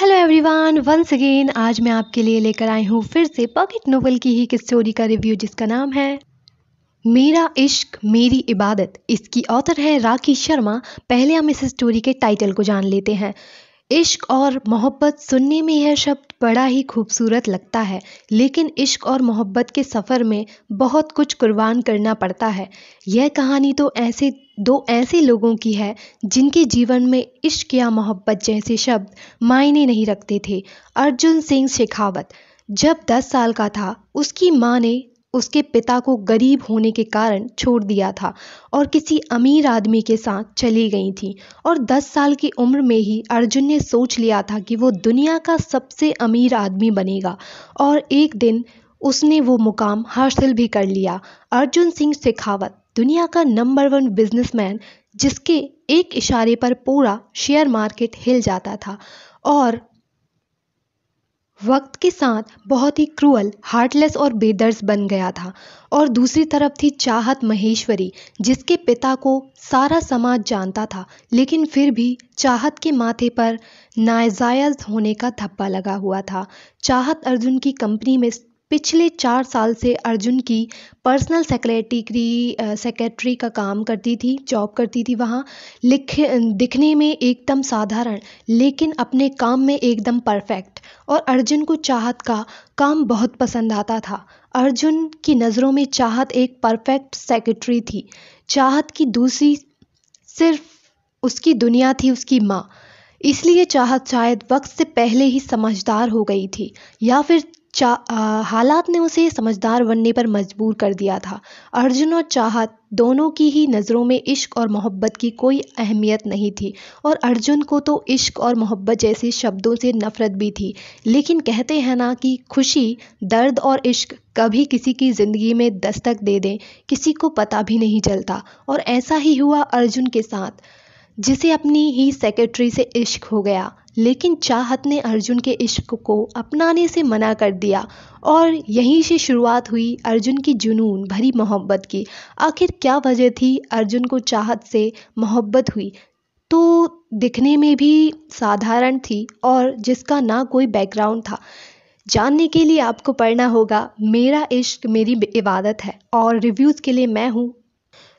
hello everyone once again आज मैं आपके लिए लेकर आई हूँ फिर से पॉकेट नोवेल की ही एक स्टोरी का रिव्यू जिसका नाम है मेरा इश्क मेरी इबादत इसकी ऑथर है राखी शर्मा पहले हम इस स्टोरी के टाइटल को जान लेते हैं इश्क और मोहब्बत सुनने में यह शब्द बड़ा ही खूबसूरत लगता है लेकिन इश्क और मोहब्बत के सफ़र में बहुत कुछ कुर्बान करना पड़ता है यह कहानी तो ऐसे दो ऐसे लोगों की है जिनके जीवन में इश्क या मोहब्बत जैसे शब्द मायने नहीं रखते थे अर्जुन सिंह शेखावत जब 10 साल का था उसकी माँ ने उसके पिता को गरीब होने के कारण छोड़ दिया था और किसी अमीर आदमी के साथ चली गई थी और 10 साल की उम्र में ही अर्जुन ने सोच लिया था कि वो दुनिया का सबसे अमीर आदमी बनेगा और एक दिन उसने वो मुकाम हासिल भी कर लिया अर्जुन सिंह शेखावत दुनिया का नंबर वन बिजनेसमैन जिसके एक इशारे पर पूरा शेयर मार्केट हिल जाता था और वक्त के साथ बहुत ही क्रूअल हार्टलेस और बेदर्स बन गया था और दूसरी तरफ थी चाहत महेश्वरी जिसके पिता को सारा समाज जानता था लेकिन फिर भी चाहत के माथे पर नाजायज़ होने का धब्बा लगा हुआ था चाहत अर्जुन की कंपनी में पिछले चार साल से अर्जुन की पर्सनल सेक्रेटिक्री सेक्रेटरी का काम करती थी जॉब करती थी वहाँ लिख दिखने में एकदम साधारण लेकिन अपने काम में एकदम परफेक्ट और अर्जुन को चाहत का काम बहुत पसंद आता था अर्जुन की नज़रों में चाहत एक परफेक्ट सेक्रेटरी थी चाहत की दूसरी सिर्फ उसकी दुनिया थी उसकी माँ इसलिए चाहत शायद वक्त से पहले ही समझदार हो गई थी या फिर हालात ने उसे समझदार बनने पर मजबूर कर दिया था अर्जुन और चाहत दोनों की ही नज़रों में इश्क और मोहब्बत की कोई अहमियत नहीं थी और अर्जुन को तो इश्क और मोहब्बत जैसे शब्दों से नफ़रत भी थी लेकिन कहते हैं ना कि खुशी दर्द और इश्क कभी किसी की ज़िंदगी में दस्तक दे दें किसी को पता भी नहीं चलता और ऐसा ही हुआ अर्जुन के साथ जिसे अपनी ही सेक्रेटरी से इश्क हो गया लेकिन चाहत ने अर्जुन के इश्क को अपनाने से मना कर दिया और यहीं से शुरुआत हुई अर्जुन की जुनून भरी मोहब्बत की आखिर क्या वजह थी अर्जुन को चाहत से मोहब्बत हुई तो दिखने में भी साधारण थी और जिसका ना कोई बैकग्राउंड था जानने के लिए आपको पढ़ना होगा मेरा इश्क मेरी इबादत है और रिव्यूज़ के लिए मैं हूँ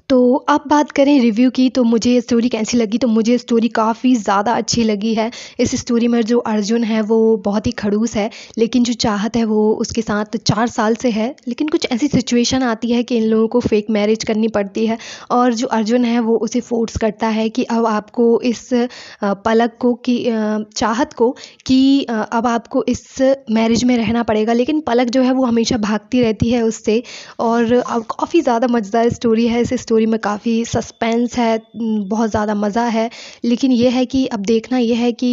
तो अब बात करें रिव्यू की तो मुझे ये स्टोरी कैसी लगी तो मुझे स्टोरी काफ़ी ज़्यादा अच्छी लगी है इस स्टोरी में जो अर्जुन है वो बहुत ही खड़ूस है लेकिन जो चाहत है वो उसके साथ चार साल से है लेकिन कुछ ऐसी सिचुएशन आती है कि इन लोगों को फेक मैरिज करनी पड़ती है और जो अर्जुन है वो उसे फोर्स करता है कि अब आपको इस पलक को कि चाहत को कि अब आपको इस मैरिज में रहना पड़ेगा लेकिन पलक जो है वो हमेशा भागती रहती है उससे और काफ़ी ज़्यादा मज़ेदार स्टोरी है इस स्टोरी स्टोरी में काफ़ी सस्पेंस है बहुत ज़्यादा मज़ा है लेकिन यह है कि अब देखना यह है कि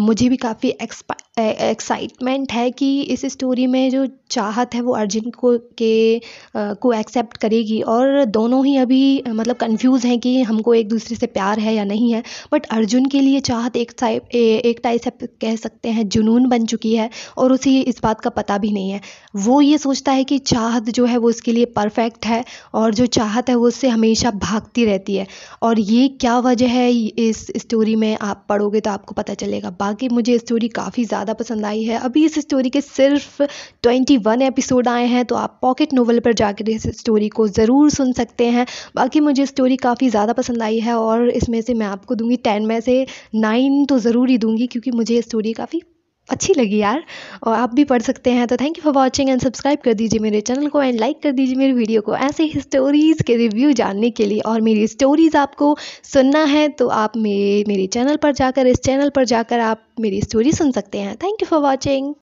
मुझे भी काफ़ी एक्सपा एक्साइटमेंट है कि इस स्टोरी में जो चाहत है वो अर्जुन को के को एक्सेप्ट करेगी और दोनों ही अभी मतलब कंफ्यूज हैं कि हमको एक दूसरे से प्यार है या नहीं है बट अर्जुन के लिए चाहत एक टाइप एक टाइप से कह सकते हैं जुनून बन चुकी है और उसे इस बात का पता भी नहीं है वो ये सोचता है कि चाहत जो है वो उसके लिए परफेक्ट है और जो चाहत है वो उससे हमेशा भागती रहती है और ये क्या वजह है इस स्टोरी में आप पढ़ोगे तो आपको पता चलेगा बाकी मुझे स्टोरी काफ़ी ज़्यादा ज़्यादा पसंद आई है अभी इस स्टोरी के सिर्फ ट्वेंटी वन एपिसोड आए हैं तो आप पॉकेट नोवेल पर जाकर इस स्टोरी को ज़रूर सुन सकते हैं बाकी मुझे स्टोरी काफ़ी ज़्यादा पसंद आई है और इसमें से मैं आपको दूंगी टेन में से नाइन तो ज़रूर ही दूंगी क्योंकि मुझे ये स्टोरी काफ़ी अच्छी लगी यार और आप भी पढ़ सकते हैं तो thank you for watching and subscribe कर दीजिए मेरे चैनल को एंड लाइक कर दीजिए मेरे वीडियो को ऐसे ही स्टोरीज़ के रिव्यू जानने के लिए और मेरी स्टोरीज़ आपको सुनना है तो आप मेरे मेरे चैनल पर जाकर इस चैनल पर जाकर आप मेरी स्टोरी सुन सकते हैं थैंक यू फॉर वॉचिंग